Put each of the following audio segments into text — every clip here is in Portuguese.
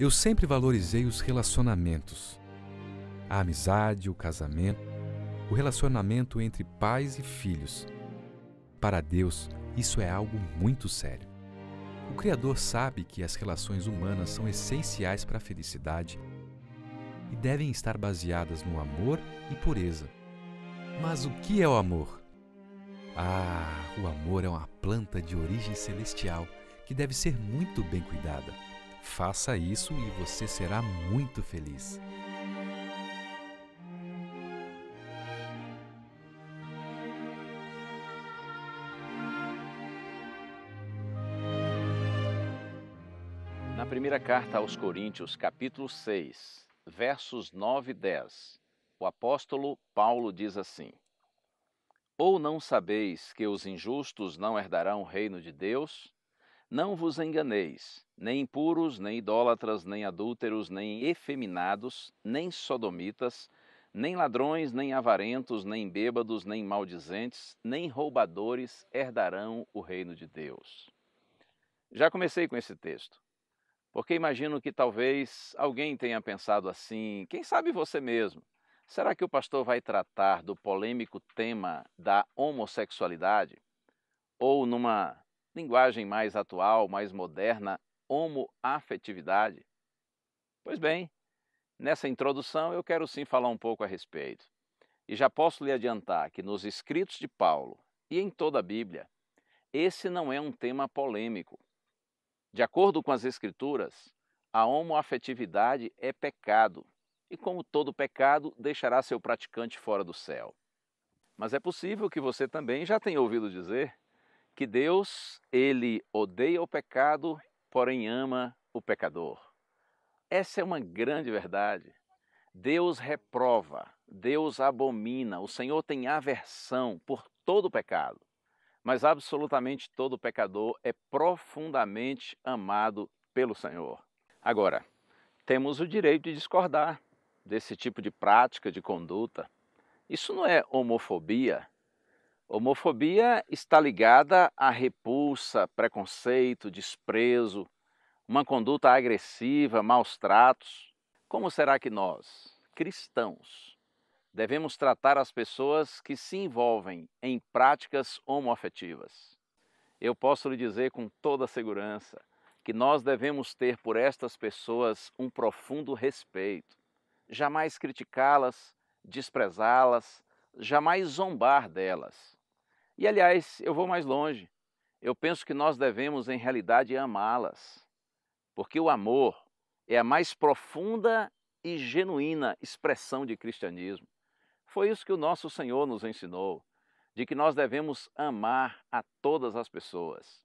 Eu sempre valorizei os relacionamentos. A amizade, o casamento, o relacionamento entre pais e filhos. Para Deus, isso é algo muito sério. O Criador sabe que as relações humanas são essenciais para a felicidade e devem estar baseadas no amor e pureza. Mas o que é o amor? Ah, o amor é uma planta de origem celestial que deve ser muito bem cuidada. Faça isso e você será muito feliz. Na primeira carta aos Coríntios, capítulo 6, versos 9 e 10, o apóstolo Paulo diz assim: Ou não sabeis que os injustos não herdarão o reino de Deus? Não vos enganeis, nem impuros, nem idólatras, nem adúlteros, nem efeminados, nem sodomitas, nem ladrões, nem avarentos, nem bêbados, nem maldizentes, nem roubadores herdarão o reino de Deus. Já comecei com esse texto, porque imagino que talvez alguém tenha pensado assim, quem sabe você mesmo. Será que o pastor vai tratar do polêmico tema da homossexualidade? Ou numa linguagem mais atual, mais moderna, homoafetividade? Pois bem, nessa introdução eu quero sim falar um pouco a respeito. E já posso lhe adiantar que nos escritos de Paulo e em toda a Bíblia, esse não é um tema polêmico. De acordo com as Escrituras, a homoafetividade é pecado, e como todo pecado, deixará seu praticante fora do céu. Mas é possível que você também já tenha ouvido dizer que Deus, ele odeia o pecado, porém ama o pecador. Essa é uma grande verdade. Deus reprova, Deus abomina, o Senhor tem aversão por todo o pecado. Mas absolutamente todo pecador é profundamente amado pelo Senhor. Agora, temos o direito de discordar desse tipo de prática, de conduta. Isso não é homofobia, Homofobia está ligada à repulsa, preconceito, desprezo, uma conduta agressiva, maus tratos. Como será que nós, cristãos, devemos tratar as pessoas que se envolvem em práticas homoafetivas? Eu posso lhe dizer com toda segurança que nós devemos ter por estas pessoas um profundo respeito, jamais criticá-las, desprezá-las, jamais zombar delas. E aliás, eu vou mais longe. Eu penso que nós devemos, em realidade, amá-las, porque o amor é a mais profunda e genuína expressão de cristianismo. Foi isso que o nosso Senhor nos ensinou, de que nós devemos amar a todas as pessoas.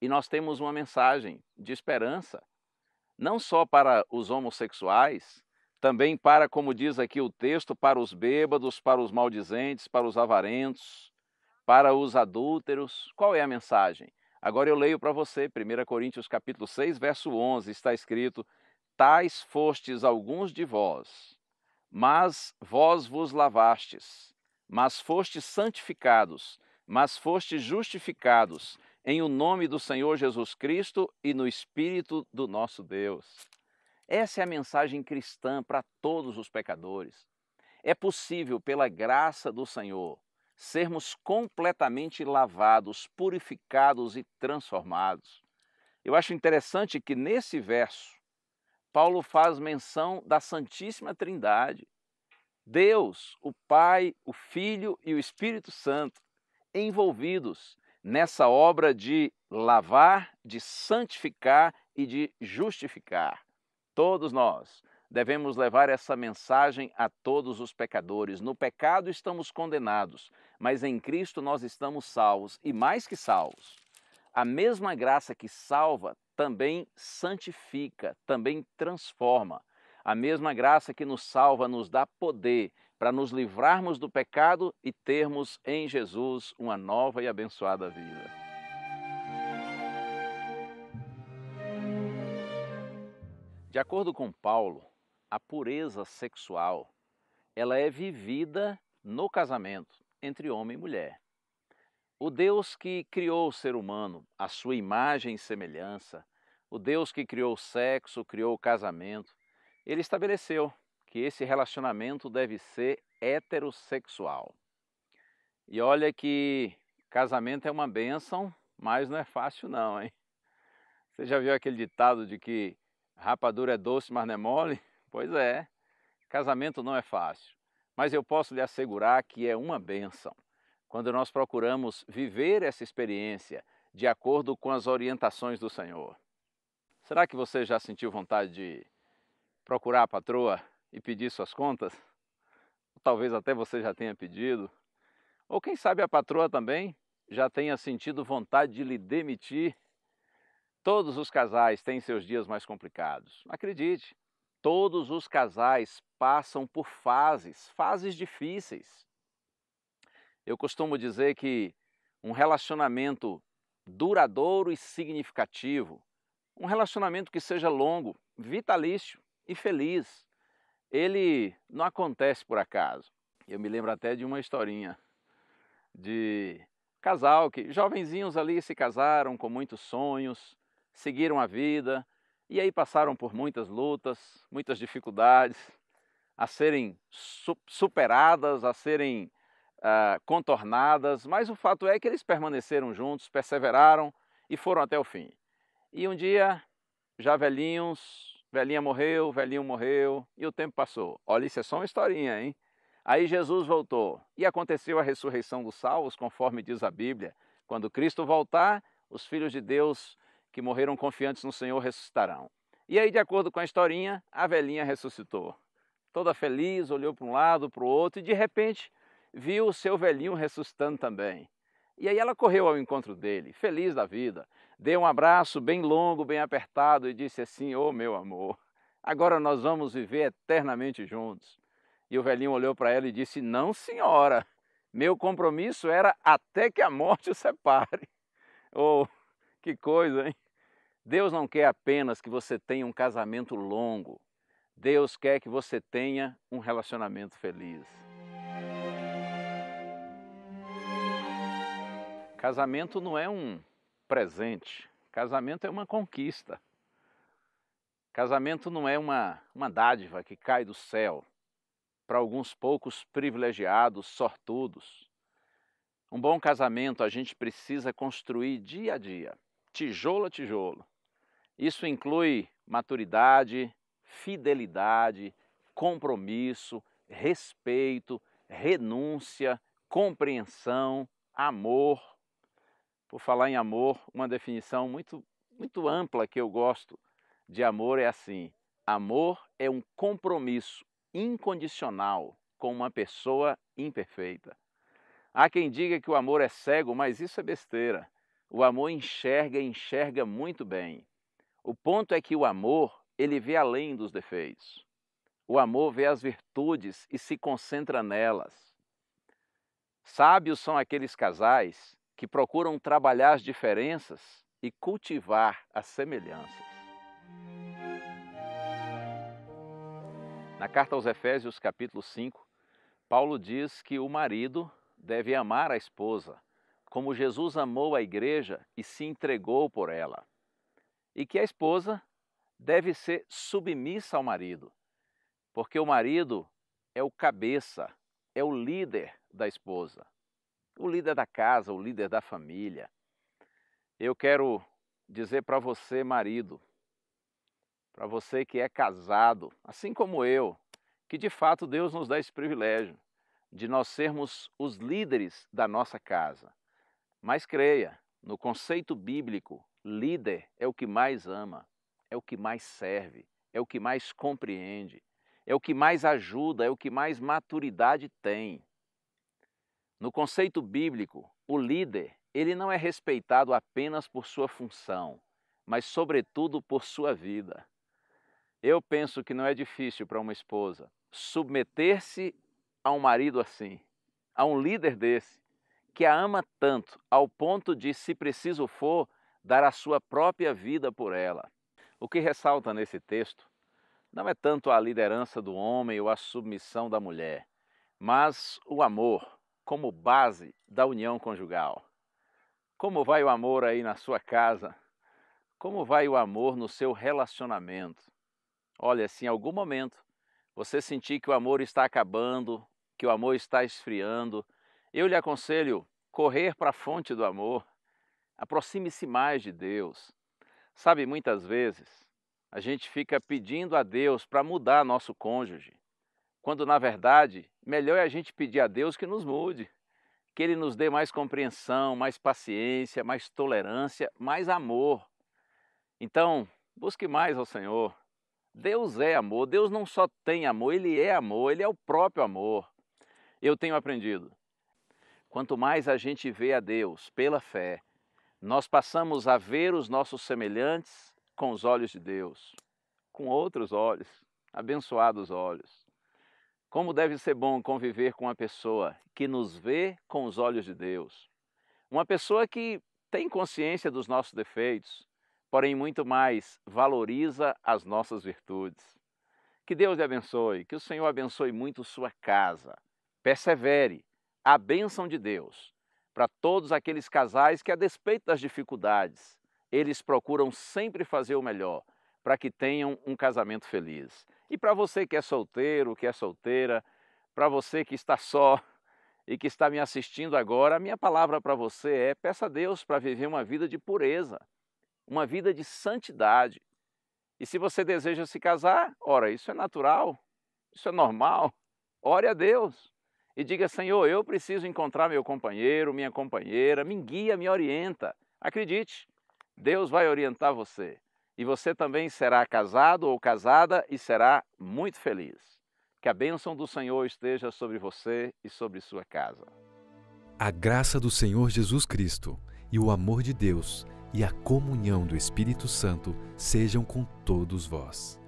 E nós temos uma mensagem de esperança, não só para os homossexuais, também para, como diz aqui o texto, para os bêbados, para os maldizentes, para os avarentos, para os adúlteros. Qual é a mensagem? Agora eu leio para você, 1 Coríntios capítulo 6, verso 11, está escrito: Tais fostes alguns de vós, mas vós vos lavastes, mas fostes santificados, mas fostes justificados em o nome do Senhor Jesus Cristo e no espírito do nosso Deus. Essa é a mensagem cristã para todos os pecadores. É possível, pela graça do Senhor, sermos completamente lavados, purificados e transformados. Eu acho interessante que nesse verso, Paulo faz menção da Santíssima Trindade. Deus, o Pai, o Filho e o Espírito Santo envolvidos nessa obra de lavar, de santificar e de justificar. Todos nós devemos levar essa mensagem a todos os pecadores. No pecado estamos condenados, mas em Cristo nós estamos salvos e mais que salvos. A mesma graça que salva também santifica, também transforma. A mesma graça que nos salva nos dá poder para nos livrarmos do pecado e termos em Jesus uma nova e abençoada vida. De acordo com Paulo, a pureza sexual, ela é vivida no casamento entre homem e mulher. O Deus que criou o ser humano, a sua imagem e semelhança, o Deus que criou o sexo, criou o casamento, ele estabeleceu que esse relacionamento deve ser heterossexual. E olha que casamento é uma bênção, mas não é fácil não, hein? Você já viu aquele ditado de que rapadura é doce, mas não é mole? Pois é, casamento não é fácil, mas eu posso lhe assegurar que é uma bênção. Quando nós procuramos viver essa experiência de acordo com as orientações do Senhor. Será que você já sentiu vontade de procurar a patroa e pedir suas contas? talvez até você já tenha pedido. Ou quem sabe a patroa também já tenha sentido vontade de lhe demitir. Todos os casais têm seus dias mais complicados. Acredite, Todos os casais passam por fases, fases difíceis. Eu costumo dizer que um relacionamento duradouro e significativo, um relacionamento que seja longo, vitalício e feliz, ele não acontece por acaso. Eu me lembro até de uma historinha de casal que jovenzinhos ali se casaram com muitos sonhos, seguiram a vida, e aí passaram por muitas lutas, muitas dificuldades a serem superadas, a serem uh, contornadas, mas o fato é que eles permaneceram juntos, perseveraram e foram até o fim. E um dia, já velhinhos, velhinha morreu, velhinho morreu, e o tempo passou. Olha, isso é só uma historinha, hein? Aí Jesus voltou e aconteceu a ressurreição dos salvos, conforme diz a Bíblia. Quando Cristo voltar, os filhos de Deus que morreram confiantes no Senhor ressuscitarão. E aí, de acordo com a historinha, a velhinha ressuscitou. Toda feliz, olhou para um lado, para o outro e de repente viu o seu velhinho ressuscitando também. E aí ela correu ao encontro dele, feliz da vida. Deu um abraço bem longo, bem apertado e disse assim: "Ô oh, meu amor, agora nós vamos viver eternamente juntos". E o velhinho olhou para ela e disse: "Não, senhora. Meu compromisso era até que a morte o separe". Ou oh, que coisa, hein? Deus não quer apenas que você tenha um casamento longo. Deus quer que você tenha um relacionamento feliz. Casamento não é um presente. Casamento é uma conquista. Casamento não é uma, uma dádiva que cai do céu para alguns poucos privilegiados, sortudos. Um bom casamento a gente precisa construir dia a dia tijolo a tijolo. Isso inclui maturidade, fidelidade, compromisso, respeito, renúncia, compreensão, amor. Por falar em amor, uma definição muito, muito ampla que eu gosto de amor é assim: amor é um compromisso incondicional com uma pessoa imperfeita. Há quem diga que o amor é cego, mas isso é besteira. O amor enxerga e enxerga muito bem. O ponto é que o amor, ele vê além dos defeitos. O amor vê as virtudes e se concentra nelas. Sábios são aqueles casais que procuram trabalhar as diferenças e cultivar as semelhanças. Na carta aos Efésios, capítulo 5, Paulo diz que o marido deve amar a esposa como Jesus amou a igreja e se entregou por ela. E que a esposa deve ser submissa ao marido, porque o marido é o cabeça, é o líder da esposa, o líder da casa, o líder da família. Eu quero dizer para você, marido, para você que é casado, assim como eu, que de fato Deus nos dá esse privilégio de nós sermos os líderes da nossa casa. Mas creia, no conceito bíblico, líder é o que mais ama, é o que mais serve, é o que mais compreende, é o que mais ajuda, é o que mais maturidade tem. No conceito bíblico, o líder, ele não é respeitado apenas por sua função, mas sobretudo por sua vida. Eu penso que não é difícil para uma esposa submeter-se a um marido assim, a um líder desse, que a ama tanto ao ponto de, se preciso for, dar a sua própria vida por ela. O que ressalta nesse texto não é tanto a liderança do homem ou a submissão da mulher, mas o amor como base da união conjugal. Como vai o amor aí na sua casa? Como vai o amor no seu relacionamento? Olha, se em algum momento você sentir que o amor está acabando, que o amor está esfriando, eu lhe aconselho correr para a fonte do amor. Aproxime-se mais de Deus. Sabe, muitas vezes a gente fica pedindo a Deus para mudar nosso cônjuge, quando na verdade melhor é a gente pedir a Deus que nos mude, que Ele nos dê mais compreensão, mais paciência, mais tolerância, mais amor. Então, busque mais ao Senhor. Deus é amor, Deus não só tem amor, Ele é amor, Ele é o próprio amor. Eu tenho aprendido Quanto mais a gente vê a Deus pela fé, nós passamos a ver os nossos semelhantes com os olhos de Deus, com outros olhos, abençoados olhos. Como deve ser bom conviver com uma pessoa que nos vê com os olhos de Deus, uma pessoa que tem consciência dos nossos defeitos, porém muito mais valoriza as nossas virtudes. Que Deus lhe abençoe, que o Senhor abençoe muito sua casa. Persevere, a bênção de Deus para todos aqueles casais que, a despeito das dificuldades, eles procuram sempre fazer o melhor para que tenham um casamento feliz. E para você que é solteiro, que é solteira, para você que está só e que está me assistindo agora, a minha palavra para você é: peça a Deus para viver uma vida de pureza, uma vida de santidade. E se você deseja se casar, ora, isso é natural, isso é normal. Ore a Deus e diga: Senhor, eu preciso encontrar meu companheiro, minha companheira, me guia, me orienta. Acredite, Deus vai orientar você. E você também será casado ou casada e será muito feliz. Que a bênção do Senhor esteja sobre você e sobre sua casa. A graça do Senhor Jesus Cristo e o amor de Deus e a comunhão do Espírito Santo sejam com todos vós.